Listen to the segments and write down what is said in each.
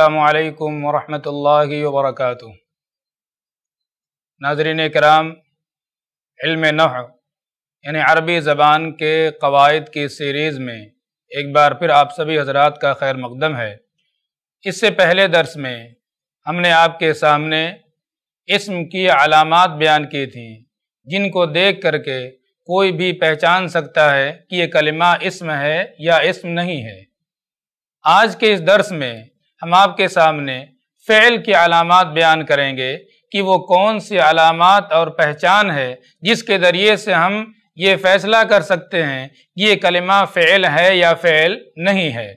असलकम वरहि वरक नाजरीन कराम इल्म नह यानी अरबी ज़बान के कवायद की सीरीज़ में एक बार फिर आप सभी हजरात का खैर मकदम है इससे पहले दर्स में हमने आपके सामने इसम की अलामत बयान की थी जिनको देख करके कोई भी पहचान सकता है कि ये कलिमा इसम है या इसम नहीं है आज के इस दर्स में हम आपके सामने फ़ैल की अलामत बयान करेंगे कि वो कौन सी अलामत और पहचान है जिसके ज़रिए से हम ये फैसला कर सकते हैं कि ये कलिमा फ़ैल है या फ़ैल नहीं है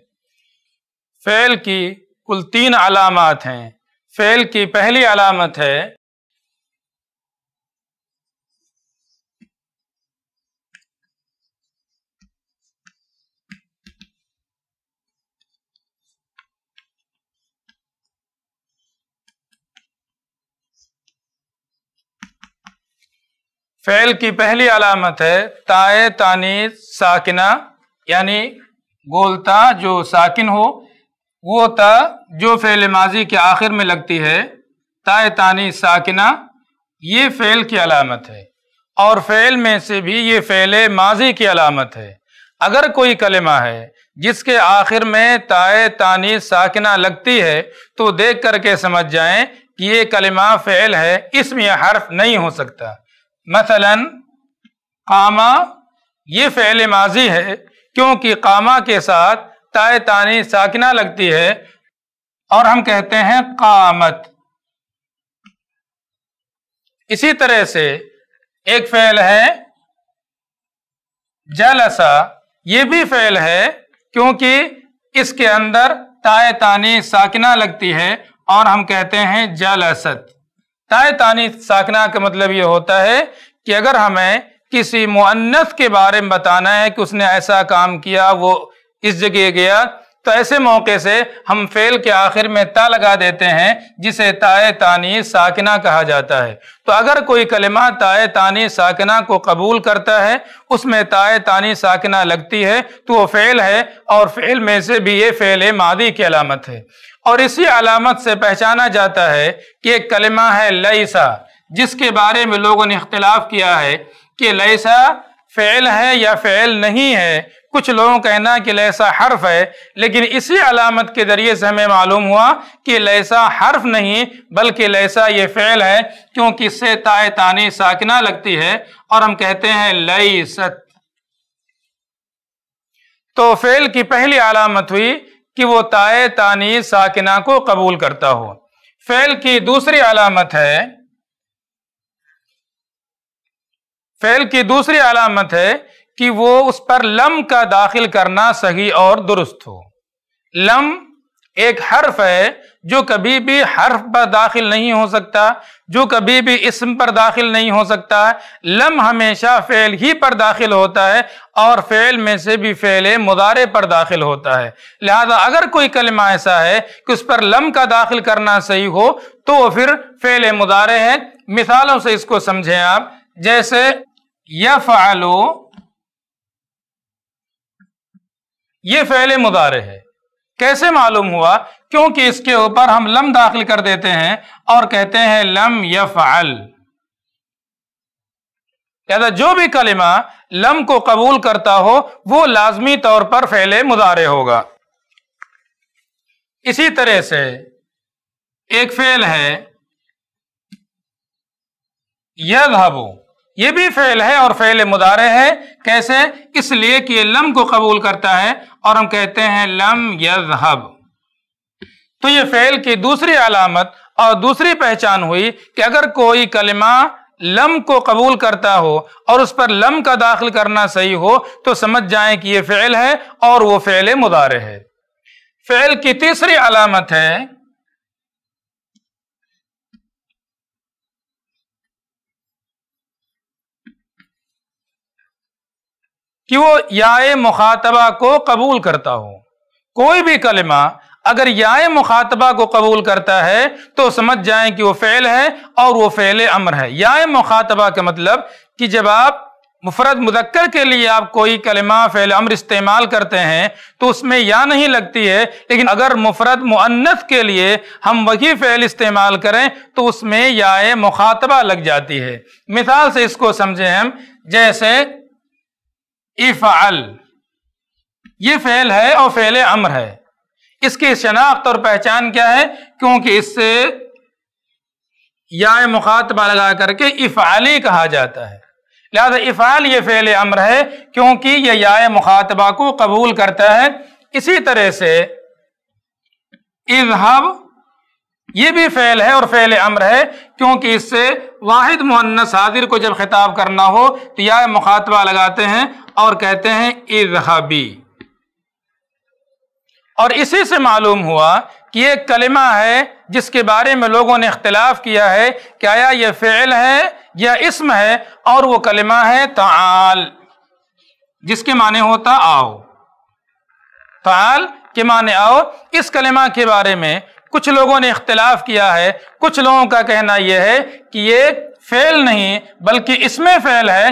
फ़ैल की कुल तीन अलामत हैं फ़ैल की पहली अलामत है फेल की पहली अलामत है ताए तानी साकिना यानी गोलता जो साकिन हो वो ता जो फेल माजी के आखिर में लगती है ताए तानी साकिना ये फेल की अलामत है और फेल में से भी ये फेल माजी की अलामत है अगर कोई कलमा है जिसके आखिर में ताए तानी साकिना लगती है तो देख करके समझ जाएं कि ये कलमा फेल है इसमें हर्फ नहीं हो सकता मसलन कामा ये फ़ैल माजी है क्योंकि कामा के साथ ताय तानी साकिना लगती है और हम कहते हैं कामत इसी तरह से एक फ़ैल है जलसा ये भी फ़ैल है क्योंकि इसके अंदर ताय तानी साकिना लगती है और हम कहते हैं जलसत ताय तानी साकना का मतलब ये होता है कि अगर हमें किसी मुअन्नस के बारे में बताना है कि उसने ऐसा काम किया वो इस जगह गया तो ऐसे मौके से हम फेल के आखिर में ता लगा देते हैं जिसे ताय तानी साकिना कहा जाता है तो अगर कोई कलमा ताय तानी साकिना को कबूल करता है उसमें ताय तानी साकिना लगती है तो वो फेल है और फेल में से भी ये फेल मादी की अलामत है और इसी अलामत से पहचाना जाता है कि एक कलमा है लईसा जिसके बारे में लोगों ने इख्तलाफ किया है कि लईसा फेल है या फेल नहीं है कुछ लोगों कहना कि लैसा हर्फ है लेकिन इसी अलामत के ज़रिए से हमें मालूम हुआ कि लैसा हर्फ नहीं बल्कि लैसा ये फेल है क्योंकि इससे ताए ताने साकिना लगती है और हम कहते हैं लई तो फेल की पहली अलामत हुई कि वो ताए तानी साकिना को कबूल करता हो फेल की दूसरी अलामत है फेल की दूसरी अलामत है कि वो उस पर लम का दाखिल करना सही और दुरुस्त हो लम एक हर्फ है जो कभी भी हर्फ पर दाखिल नहीं हो सकता जो कभी भी इसम पर दाखिल नहीं हो सकता लम हमेशा फ़ेल ही पर दाखिल होता है और फ़ेल में से भी फ़ेल मुदारे पर दाखिल होता है लिहाजा अगर कोई कलमा ऐसा है कि उस पर लम का दाखिल करना सही हो तो वह फिर फ़ेल मुदारे हैं मिसालों से इसको समझें आप जैसे यफ आलो ये फेल मुदारे है कैसे मालूम हुआ क्योंकि इसके ऊपर हम लम दाखिल कर देते हैं और कहते हैं लम यफअल या जो भी कलिमा लम को कबूल करता हो वो लाजमी तौर पर फैले मुदारे होगा इसी तरह से एक फेल है यह भाबू ये भी फेल है और फेल मुदारे है कैसे इसलिए कि ये लम को कबूल करता है और हम कहते हैं लम यजहब तो ये फेल की दूसरी अलामत और दूसरी पहचान हुई कि अगर कोई कलिमा लम को कबूल करता हो और उस पर लम का दाखिल करना सही हो तो समझ जाए कि ये फेल है और वो फेल मुदारे है फेल की तीसरी अलामत है कि वो याए मुखातबा को कबूल करता हो कोई भी कलमा अगर याए मुखातबा को कबूल करता है तो समझ जाए कि वो फ़ैल है और वो फ़ैल अमर है याए मुखातबा का मतलब कि जब आप मुफरत मुदक्कर के लिए आप कोई कलमा फ़ैल अमर इस्तेमाल करते हैं तो उसमें या नहीं लगती है लेकिन अगर मुफरत मुअन्नत के लिए हम वही फ़ैल इस्तेमाल करें तो उसमें याए मुखातबा लग जाती है मिसाल से इसको समझें हम जैसे इफ़ल ये फेल है और फेल अम्र है इसकी शनाख्त और पहचान क्या है क्योंकि इससे या मुखातबा लगा करके इफ़ाली कहा जाता है लिहाजा इफ़ाल ये फेल अम्र है क्योंकि ये या मुखातबा को कबूल करता है इसी तरह से इजहब ये भी फेल है और फ़ैल अम्र है क्योंकि इससे वाहिद मुहन्नस हाजिर को जब खिताब करना हो तो यह मुखातबा लगाते हैं और कहते हैं इजहबी और इसी से मालूम हुआ कि एक कलिमा है जिसके बारे में लोगों ने इख्तलाफ किया है कि आया ये फ़ेल है या इसम है और वो कलिमा है ताल जिसके माने होता आओ ताल के माने आओ इस कलिमा के बारे में कुछ लोगों ने इख्तलाफ किया है कुछ लोगों का कहना यह है कि ये फेल नहीं बल्कि इसमें फेल है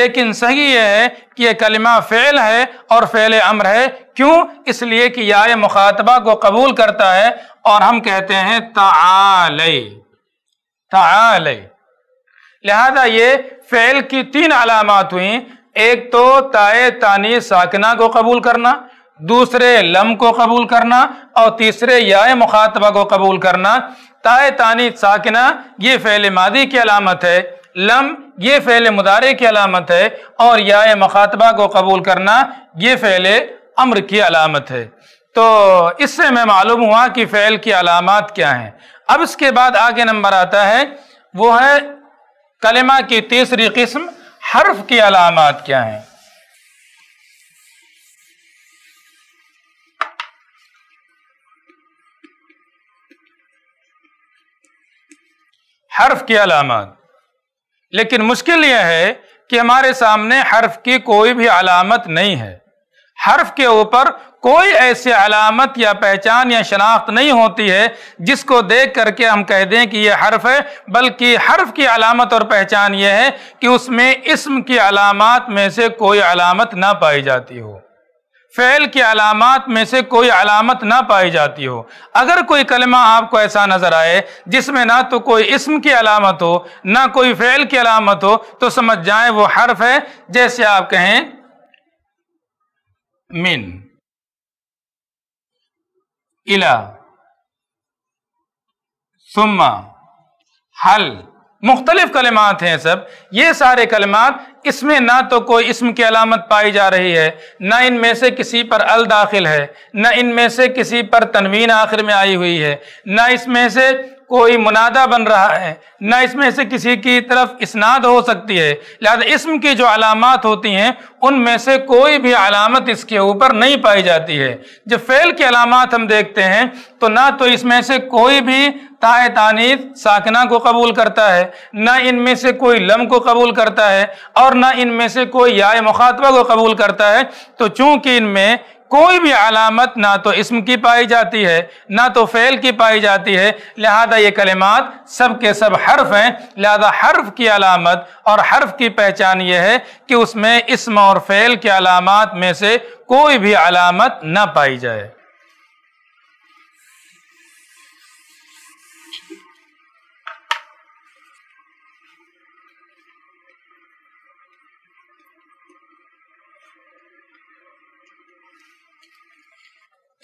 लेकिन सही यह है कि यह कलिमा फेल है और फेल अम्र है क्यों इसलिए कि या मुखातबा को कबूल करता है और हम कहते हैं तालय तालय लिहाजा ये फेल की तीन अलामत हुई एक तो ताए तानी साकना को कबूल करना दूसरे लम को कबूल करना और तीसरे या मुखातबा को कबूल करना ताय तानी साकिना ये फ़ैल मादी की अलामत है लम ये फ़ैल मुदारे की अलामत है और या मुखातबा को कबूल करना ये फ़ैल अम्र की अलामत है तो इससे मैं मालूम हुआ कि फ़ैल की अलामत क्या हैं अब इसके बाद आगे नंबर आता है वो है कलमा की तीसरी किस्म हर्फ की अलामत क्या हैं हर्फ की अलामत लेकिन मुश्किल यह है कि हमारे सामने हर्फ की कोई भी अलामत नहीं है हर्फ के ऊपर कोई ऐसी अलामत या पहचान या शनाख्त नहीं होती है जिसको देख करके हम कह दें कि यह हर्फ है बल्कि हर्फ की अलामत और पहचान यह है कि उसमें इसम की अलामत में से कोई अलामत ना पाई जाती हो फ़ैल की अलामत में से कोई अलामत ना पाई जाती हो अगर कोई कलमा आपको ऐसा नज़र आए जिसमें ना तो कोई इसम की अलामत हो ना कोई फ़ैल की अलामत हो तो समझ जाए वो हर्फ है जैसे आप कहें मिन इला सुम्मा हल मुख्तलिफ कलमात हैं सब ये सारे कलमात इसमें ना तो कोई इसम की अलामत पाई जा रही है ना इनमें से किसी पर अल दाखिल है ना इनमें से किसी पर तनवीन आखिर में आई हुई है ना इसमें से कोई मुनादा बन रहा है ना इसमें से किसी की तरफ इसनाद हो सकती है लिहाजा इसम की जो अलामत होती हैं उनमें से कोई भी अलामत इसके ऊपर नहीं पाई जाती है जब फ़ेल की अलामत हम देखते हैं तो ना तो इसमें से कोई भी ताय तानीस साकना को कबूल करता है ना इनमें से कोई लम को कबूल करता है और और ना इनमें से कोई या मुखातबा को कबूल करता है तो चूंकि इनमें कोई भी अलामत ना तो इसम की पाई जाती है ना तो फेल की पाई जाती है लिहाजा ये कलिमात सब के सब हर्फ हैं लिहाजा हर्फ की अलामत और हर्फ की पहचान यह है कि उसमें इसम और फेल के अलामत में से कोई भी अलामत ना पाई जाए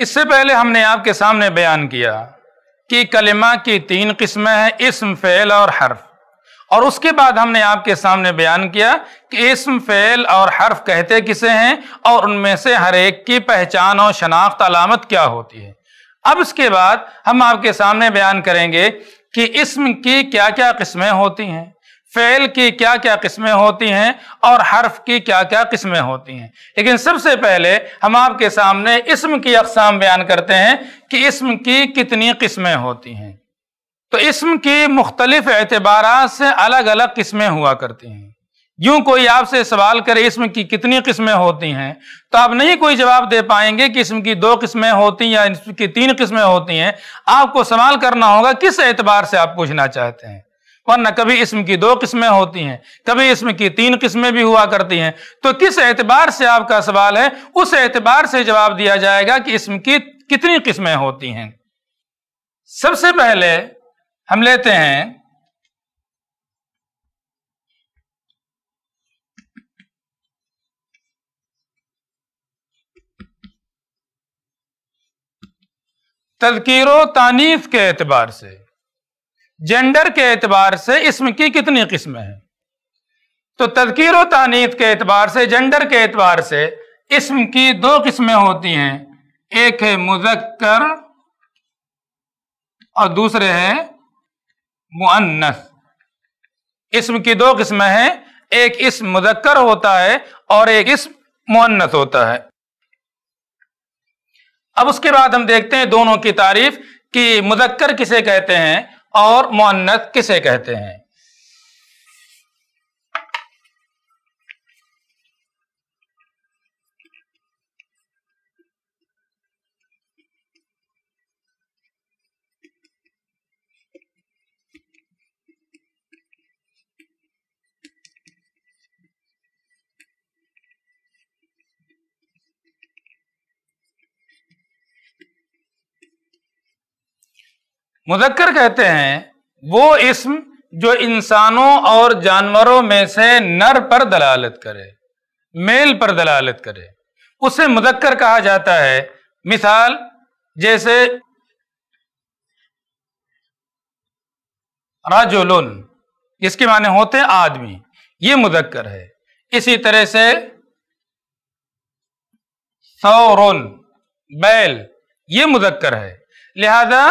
इससे पहले हमने आपके सामने बयान किया कि कलिमा की तीन किस्में हैं इसम फ़ैल और हर्फ और उसके बाद हमने आपके सामने बयान किया कि इसम फ़ैल और हर्फ कहते किसे हैं और उनमें से हर एक की पहचान और शनाख्त अलामत क्या होती है अब इसके बाद हम आपके सामने बयान करेंगे कि इसम की क्या क्या किस्में होती हैं फेल की क्या क्या किस्में होती हैं और हर्फ की क्या क्या किस्में होती हैं लेकिन सबसे पहले हम आपके सामने इसम की अकसाम बयान करते हैं कि इसम की कितनी किस्में होती हैं तो इसम की मुख्तलिफ एतबार से अलग अलग किस्में हुआ करती हैं यूं कोई आपसे सवाल करे इसम की कितनी किस्में होती हैं तो आप नहीं कोई जवाब दे पाएंगे कि इसम की दो किस्में होती हैं या इसम की तीन किस्में होती हैं आपको सवाल करना होगा किस एतबार से आप पूछना चाहते हैं वरना कभी इसम की दो किस्में होती हैं कभी इसम की तीन किस्में भी हुआ करती हैं तो किस एतबार से आपका सवाल है उस एतबार से जवाब दिया जाएगा कि इसम की कितनी किस्में होती हैं सबसे पहले हम लेते हैं तदकीर तानीफ के एतबार से जेंडर के एतबार से इसम की कितनी किस्में हैं तो तदकीर व तानीत के एतबार से जेंडर के एतबार से इसम की दो किस्में होती हैं एक है मुजक्कर और दूसरे है मुअन्नस इसम की दो किस्में हैं एक इसम मुजक्कर होता है और एक इसम मुअन्नस होता है अब उसके बाद हम देखते हैं दोनों की तारीफ कि मुजक्कर किसे कहते हैं और मुन्नत किसे कहते हैं मुदक्कर कहते हैं वो इसम जो इंसानों और जानवरों में से नर पर दलालत करे मेल पर दलालत करे उसे मुदक्कर कहा जाता है मिसाल जैसे राजोलोन इसके माने होते आदमी ये मुदक्कर है इसी तरह से सौरोन बैल ये मुदक्कर है लिहाजा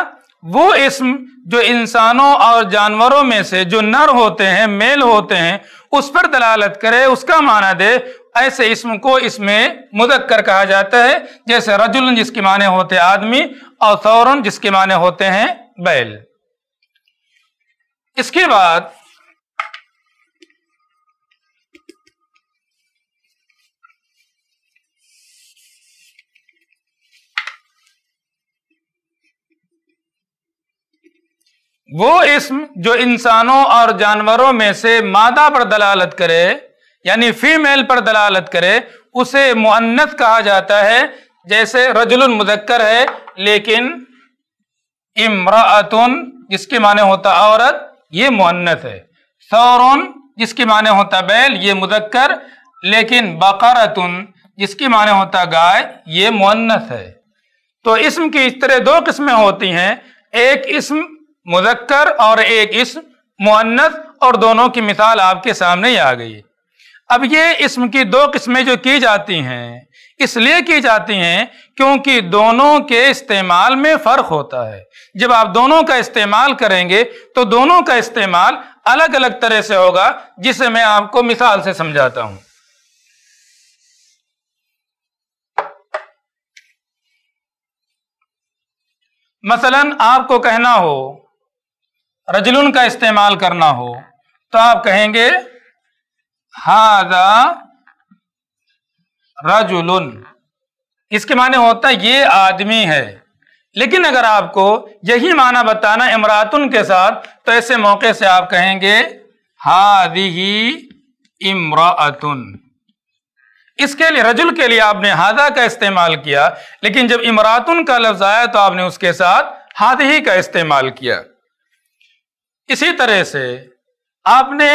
वो इसम जो इंसानों और जानवरों में से जो नर होते हैं मेल होते हैं उस पर दलालत करे उसका माना दे ऐसे इसम को इसमें मुदक्कर कहा जाता है जैसे रजुल जिसके माने होते आदमी और सौरन जिसके माने होते हैं बैल इसके बाद वो इसम जो इंसानों और जानवरों में से मादा पर दलालत करे यानी फीमेल पर दलालत करे उसे मुन्नत कहा जाता है जैसे रजुल मुदक्कर है लेकिन इमरातुन जिसके माने होता औरत ये मुन्नत है सौरन जिसके माने होता बैल ये मुदक्कर लेकिन बकारतुन जिसके माने होता गाय ये मुन्नत है तो इसम की इस तरह दो किस्में होती हैं एक इसम मुजक्कर और एक इसम मुन्नत और दोनों की मिसाल आपके सामने आ गई अब ये इसम की दो किस्में जो की जाती हैं इसलिए की जाती हैं क्योंकि दोनों के इस्तेमाल में फ़र्क होता है जब आप दोनों का इस्तेमाल करेंगे तो दोनों का इस्तेमाल अलग अलग तरह से होगा जिसे मैं आपको मिसाल से समझाता हूं मसलन आपको कहना हो रजलुन का इस्तेमाल करना हो तो आप कहेंगे हाजा रजुलन इसके माने होता है ये आदमी है लेकिन अगर आपको यही माना बताना इमरातुन के साथ तो ऐसे मौके से आप कहेंगे हादही इमरातुन इसके लिए रजुल के लिए आपने हादा का इस्तेमाल किया लेकिन जब इमरातुन का लफ्ज आया तो आपने उसके साथ हादही का इस्तेमाल किया इसी तरह से आपने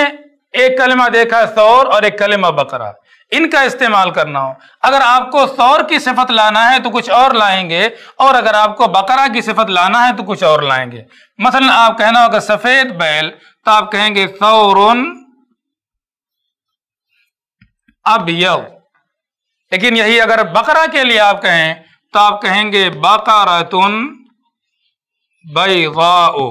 एक कलमा देखा सौर और एक कलमा बकरा इनका इस्तेमाल करना हो अगर आपको सौर की सिफत लाना है तो कुछ और लाएंगे और अगर आपको बकरा की सिफत लाना है तो कुछ और लाएंगे मसलन आप कहना होगा सफेद बैल तो आप कहेंगे सौर अब लेकिन यही अगर बकरा के लिए आप कहें तो आप कहेंगे बकरा बैगाओ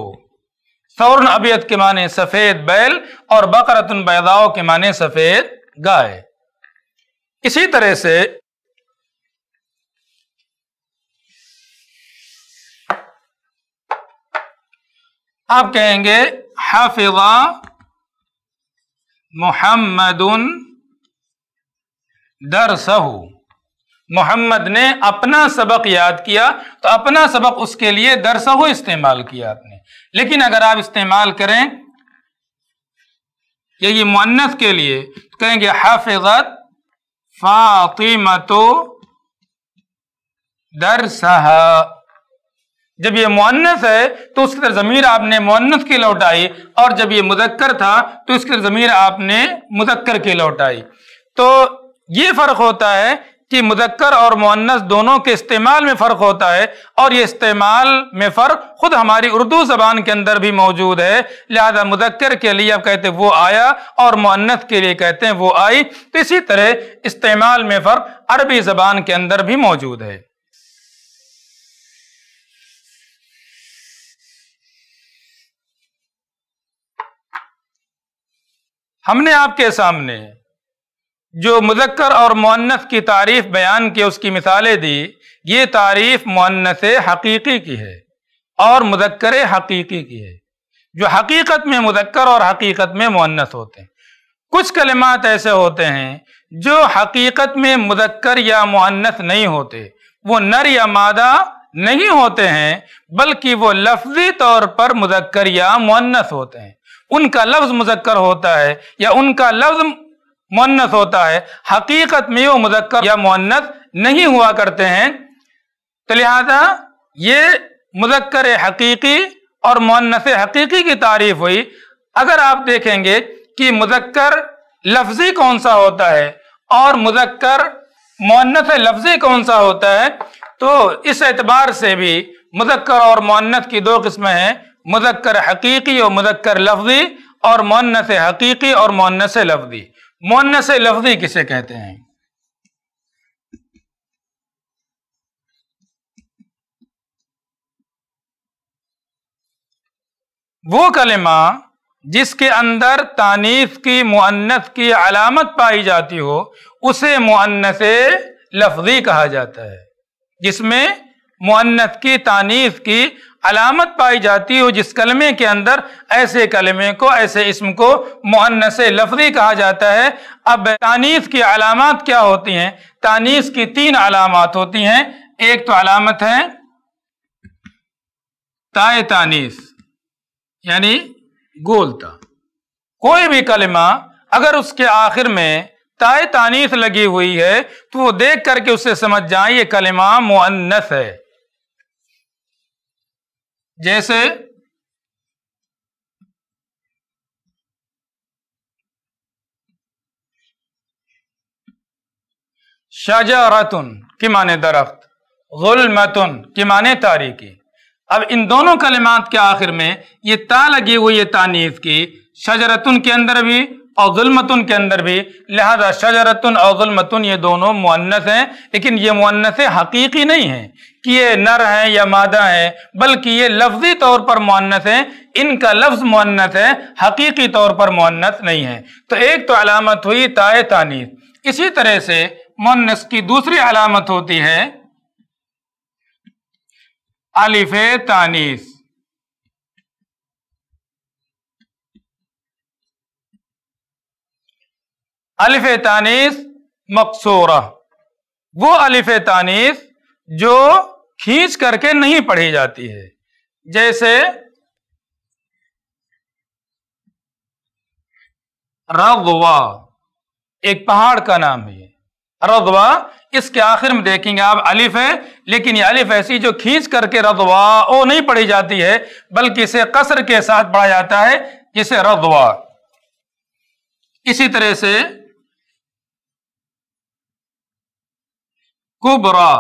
सौरन अबियत के माने सफ़ेद बैल और बकरतुन बैदाओ के माने सफ़ेद गाय इसी तरह से आप कहेंगे हाफिजा मोहम्मदन दरसहू मोहम्मद ने अपना सबक याद किया तो अपना सबक उसके लिए दरसहू इस्तेमाल किया आपने लेकिन अगर आप इस्तेमाल करें यही मुन्नस के लिए तो कहेंगे हाफिजत फातिमतो दरसहा जब ये मुन्नस है तो उसकी तरह ज़मीर आपने मुन्नस की लौटाई और जब ये मुजक्कर था तो इसकी ज़मीर आपने मुजक्कर की लौटाई तो ये फ़र्क होता है कि मुजक्कर और मुन्नस दोनों के इस्तेमाल में फ़र्क होता है और ये इस्तेमाल में फ़र्क खुद हमारी उर्दू ज़बान के अंदर भी मौजूद है लिहाजा मुजक्कर के लिए आप कहते हैं वो आया और मुन्नत के लिए कहते हैं वो आई तो इसी तरह इस्तेमाल में फ़र्क अरबी ज़बान के अंदर भी मौजूद है हमने आपके सामने जो मुजक्कर और मुन्नस की तारीफ बयान के उसकी मिसालें दी ये तारीफ मुन्नस हकीकी की है और मुजक्कर हकीकी की है जो हकीकत में मुजक्कर और हकीकत में मुन्नस होते हैं कुछ कलिमात ऐसे होते हैं जो हकीकत में मुजक्कर या मुन्नस नहीं होते वो नर या मादा नहीं होते हैं बल्कि वो लफ्जी तौर पर मुजक्कर या मुन्नस होते हैं उनका लफ्ज मुजक्कर होता है या उनका लफ्ज मुन्नस होता है हकीकत में वो मुजक्कर या मुन्नस नहीं हुआ करते हैं तो लिहाजा ये मुजक्कर हकीकी और मुन्नस हकीकी की तारीफ हुई अगर आप देखेंगे कि मुजक्कर लफ्जी कौन सा होता है और मुजक्कर मुन्नस लफ्जी कौन सा होता है तो इस एतबार से भी मुजक्कर और मुन्नस की दो किस्में हैं मुजक्कर हकीकी और मुजक्कर लफ्जी और मुन्नस हकीकी और मुन्नस लफ्जी मोन से लफ्जी किसे कहते हैं वो कलमा जिसके अंदर तानीफ की मुन्नत की अलामत पाई जाती हो उसे मुन्नत लफ्जी कहा जाता है जिसमें मुन्नत की तानीफ की अलामत पाई जाती हो जिस कलमे के अंदर ऐसे कलमे को ऐसे इसम को मुहन्नस लफरी कहा जाता है अब तानीस की अलामत क्या होती हैं तानीस की तीन अलामत होती हैं एक तो अलामत है ताए तानीस यानी गोलता कोई भी कलमा अगर उसके आखिर में ताए तानीस लगी हुई है तो वो देख करके उसे समझ जाए ये कलमा मोहनस है जैसे शजरतुन के माने दरख्त गुलमतुन के माने तारीखी अब इन दोनों कलिमात के आखिर में ये ता लगी हुई है तानीफ की शजरतुन के अंदर भी और जुलमतुन के अंदर भी लिहाजा शजरतन और जुलमतुन ये दोनों मुन्नस हैं लेकिन ये मुन्नस हकीकी नहीं हैं कि ये नर हैं या मादा हैं बल्कि ये लफ्जी तौर पर मुन्नस हैं इनका लफ्ज मुन्नस है हकीकी तौर पर मुन्नस नहीं है तो एक तो अलामत हुई ताय तानी इसी तरह से मुन्नस की दूसरी अलामत होती है अलिफ तानीस अलिफ तानीस मकसूरा वो अलिफ तानीस जो खींच करके नहीं पढ़ी जाती है जैसे रगवा एक पहाड़ का नाम है रगवा इसके आखिर में देखेंगे आप अलिफ है लेकिन ये अलिफ ऐसी जो खींच करके रगवा ओ नहीं पढ़ी जाती है बल्कि इसे कसर के साथ पढ़ा जाता है जिसे रगवा इसी तरह से कुबरा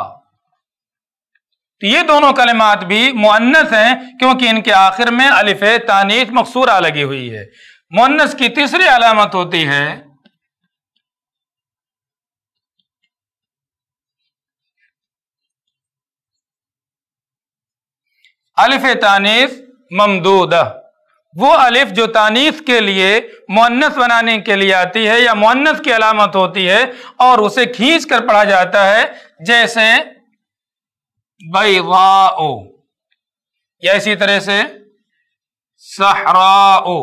तो ये दोनों कलमात भी मुन्नस हैं क्योंकि इनके आखिर में अलिफ तानीस मकसूरा लगी हुई है मुन्नस की तीसरी अलामत होती है अलिफ तानीस ममदूद वो अलिफ जो तानीस के लिए मुन्नस बनाने के लिए आती है या मुन्नस की अलामत होती है और उसे खींच कर पढ़ा जाता है जैसे बैवाओ या इसी तरह से सहराओ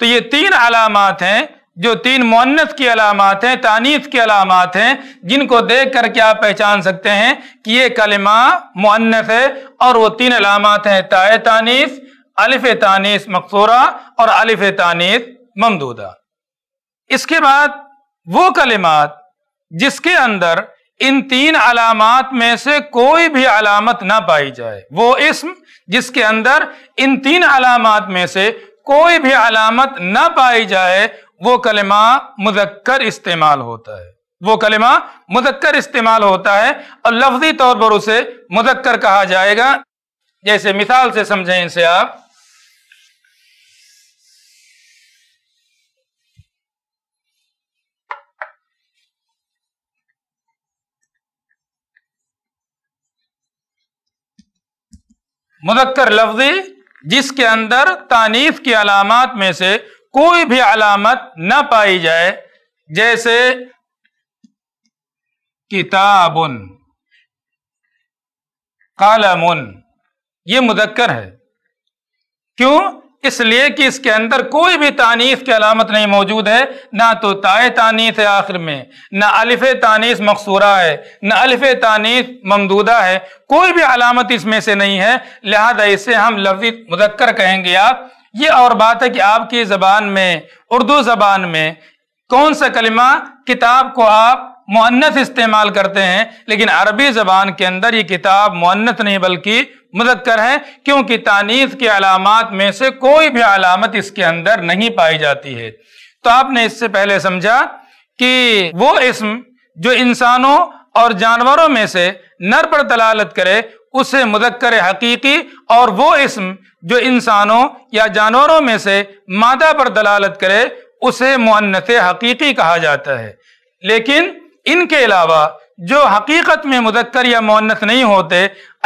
तो ये तीन अलामत हैं जो तीन मोन्नत की अलामत हैं तानीफ की अलामत हैं जिनको देख करके आप पहचान सकते हैं कि ये कलमा मुन्नत है और वो तीन अलामत हैं ताय तानीफ अलिफ तानीस मकसूरा और अलिफ तानीस ममदूदा इसके बाद वो कलिमात जिसके अंदर इन तीन अलामत में से कोई भी अलामत ना पाई जाए वो इसम जिसके अंदर इन तीन अलामत में से कोई भी अलामत ना पाई जाए वो कलमा मुजक्कर इस्तेमाल होता है वो कलमा मुजक्कर इस्तेमाल होता है और लफ्जी तौर पर उसे मुजक्कर कहा जाएगा जैसे मिसाल से समझें इसे आप मुदक्कर लफ्जी जिसके अंदर तानीफ की अलामत में से कोई भी अलामत न पाई जाए जैसे किताबुन कालमुन ये मुदक्कर है क्यों इसलिए कि इसके अंदर कोई भी तानीस की अलामत नहीं मौजूद है ना तो ताए तानीस है आखिर में ना अलिफ तानीस मकसूरा है ना अलिफ तानीस ममदूदा है कोई भी अलामत इसमें से नहीं है लिहाजा इसे हम लफ्ज़ मुदक्कर कहेंगे आप ये और बात है कि आपकी ज़बान में उर्दू ज़बान में कौन सा कलिमा किताब को आप मुन्नत इस्तेमाल करते हैं लेकिन अरबी ज़बान के अंदर ये किताब मुन्नत नहीं बल्कि मददकर है क्योंकि तानीस के अलामत में से कोई भी अलामत इसके अंदर नहीं पाई जाती है तो आपने इससे पहले समझा कि वो इसम जो इंसानों और जानवरों में से नर पर दलालत करे उसे मुदक्कर हकीकी और वो इसम जो इंसानों या जानवरों में से मादा पर दलालत करे उसे मुन्नत हकीकी कहा जाता है लेकिन इनके अलावा जो हकीकत में मुदक्कर या मोन्नत नहीं होते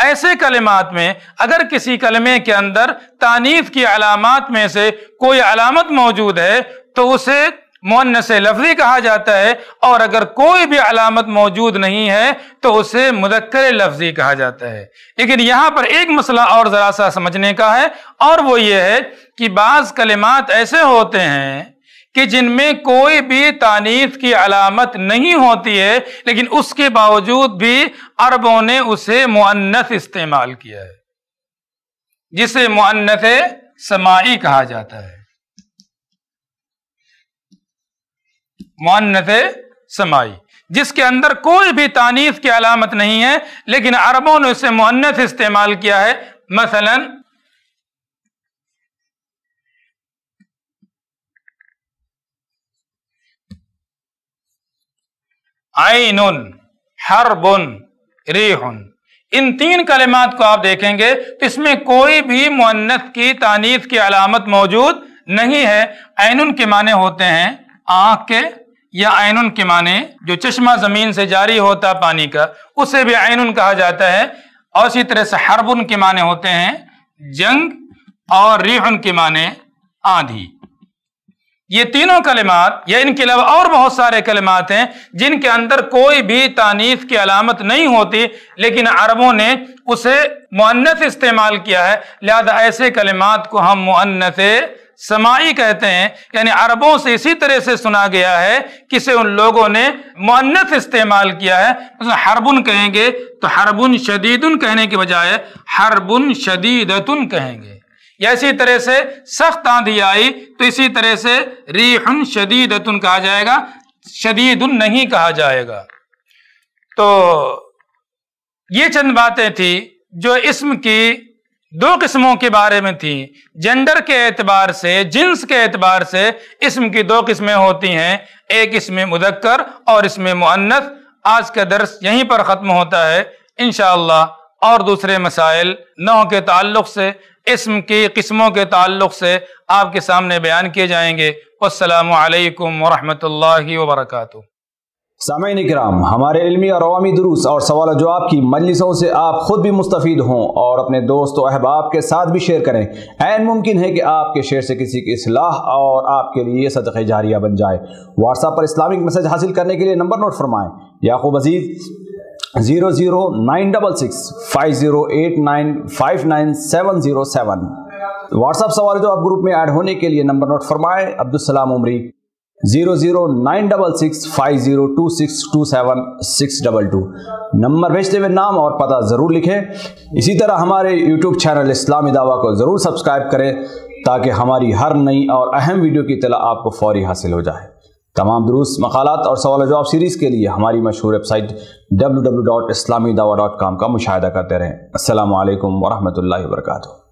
ऐसे कलमात में अगर किसी कलमे के अंदर तानीफ की अलामत में से कोई अलामत मौजूद है तो उसे मुन्नस लफ्जी कहा जाता है और अगर कोई भी अलामत मौजूद नहीं है तो उसे मुदक्कर लफ्जी कहा जाता है लेकिन यहाँ पर एक मसला और ज़रा सा समझने का है और वो ये है कि बाज़ कलमात ऐसे होते हैं कि जिनमें कोई भी तानीफ की अलामत नहीं होती है लेकिन उसके बावजूद भी अरबों ने उसे मुअन्नस इस्तेमाल किया है जिसे मुअन्नस समाई कहा जाता है मुअन्नस समाई जिसके अंदर कोई भी तानीफ की अलामत नहीं है लेकिन अरबों ने उसे मुअन्नस इस्तेमाल किया है मसलन आइनुन हरबुन रेहन इन तीन कलिमात को आप देखेंगे तो इसमें कोई भी मुन्नत की तानीफ की अलामत मौजूद नहीं है आइनुन के माने होते हैं आँख के या आइनुन के माने जो चश्मा जमीन से जारी होता पानी का उसे भी आइनुन कहा जाता है और इसी तरह से हरबुन के माने होते हैं जंग और रेहन के माने आंधी ये तीनों कलिमात या इनके अलावा और बहुत सारे कलिमात हैं जिनके अंदर कोई भी तानीस की अलामत नहीं होती लेकिन अरबों ने उसे मुन्नत इस्तेमाल किया है लिहाजा ऐसे कलिमात को हम मुन्नत समाई कहते हैं यानी अरबों से इसी तरह से सुना गया है कि से उन लोगों ने मुन्नत इस्तेमाल किया है तो हरबुन कहेंगे तो हरबुन शदीदुन कहने के बजाय हरबुन शदीदतुन कहेंगे या इसी तरह से सख्त आंधी आई तो इसी तरह से रीहन शदीद कहा जाएगा उन नहीं कहा जाएगा तो ये चंद बातें थी जो इसम की दो किस्मों के बारे में थी जेंडर के एतबार से जिन्स के एतबार से इसम की दो किस्में होती हैं एक इसमें मुदक्कर और इसमें मुअन्नत आज का दर्स यहीं पर ख़त्म होता है इन और दूसरे मसाइल नौ के ताल्लुक से इसम की किस्मों के ताल्लुक से आपके सामने बयान किए जाएंगे असलकम वरहमल वर्का सामिन कराम हमारे इलमी और अवामी दुरूस और सवाल जवाब की मजलिसों से आप खुद भी मुस्तफ़ हों और अपने दोस्त अहबाब के साथ भी शेयर करें ऐन मुमकिन है कि आपके शेयर से किसी की असलाह और आपके लिए सदक़ जारिया बन जाए व्हाट्सएप पर इस्लामिक मैसेज हासिल करने के लिए नंबर नोट फरमाएँ Yaqub Aziz zero zero nine double six five zero eight nine five nine seven zero seven WhatsApp सवाल तो आप ग्रुप में ऐड होने के लिए नंबर नोट फरमाए Abdussalam Umari zero zero nine double six five zero two six two seven six double two number भेजते हुए नाम और पता ज़रूर लिखें इसी तरह हमारे यूट्यूब चैनल इस्लामी दावा को ज़रूर सब्सक्राइब करें ताकि हमारी हर नई और अहम वीडियो की तला आपको फौरी हासिल हो जाए तमाम दुरुस्त मकालत और सवाल जवाब सीरीज़ के लिए हमारी मशहूर website W W dot Islami Dawa dot com का मुशाह करते रहें असल वरहमल वर्का